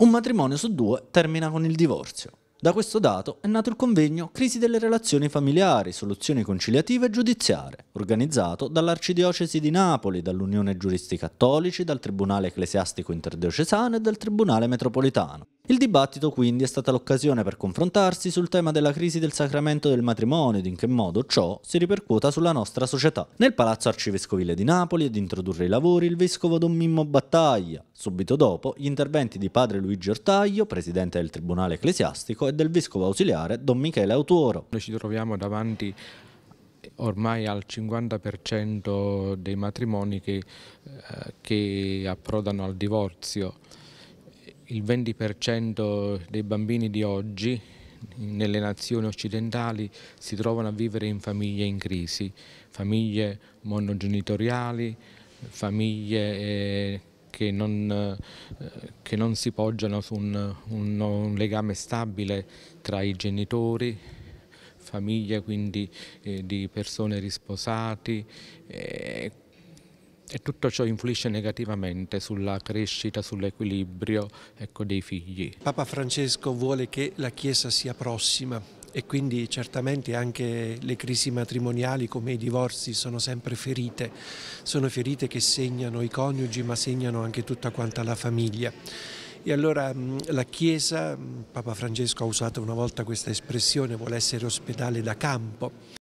Un matrimonio su due termina con il divorzio. Da questo dato è nato il convegno Crisi delle relazioni familiari, soluzioni conciliative e giudiziarie, organizzato dall'Arcidiocesi di Napoli, dall'Unione Giuristi Cattolici, dal Tribunale Ecclesiastico Interdiocesano e dal Tribunale Metropolitano. Il dibattito quindi è stata l'occasione per confrontarsi sul tema della crisi del sacramento del matrimonio ed in che modo ciò si ripercuota sulla nostra società. Nel palazzo arcivescovile di Napoli ad introdurre i lavori il vescovo Don Mimmo Battaglia. Subito dopo gli interventi di padre Luigi Ortaglio, presidente del Tribunale Ecclesiastico, e del vescovo ausiliare Don Michele Autuoro. Noi ci troviamo davanti ormai al 50% dei matrimoni che, eh, che approdano al divorzio il 20% dei bambini di oggi nelle nazioni occidentali si trovano a vivere in famiglie in crisi, famiglie monogenitoriali, famiglie eh, che non, eh, che non si poggiano su un, un, un legame stabile tra i genitori, famiglie quindi eh, di persone risposate. Eh, e tutto ciò influisce negativamente sulla crescita, sull'equilibrio ecco, dei figli. Papa Francesco vuole che la Chiesa sia prossima e quindi certamente anche le crisi matrimoniali come i divorzi sono sempre ferite, sono ferite che segnano i coniugi ma segnano anche tutta quanta la famiglia. E allora mm, la Chiesa, mm, Papa Francesco ha usato una volta questa espressione, vuole essere ospedale da campo.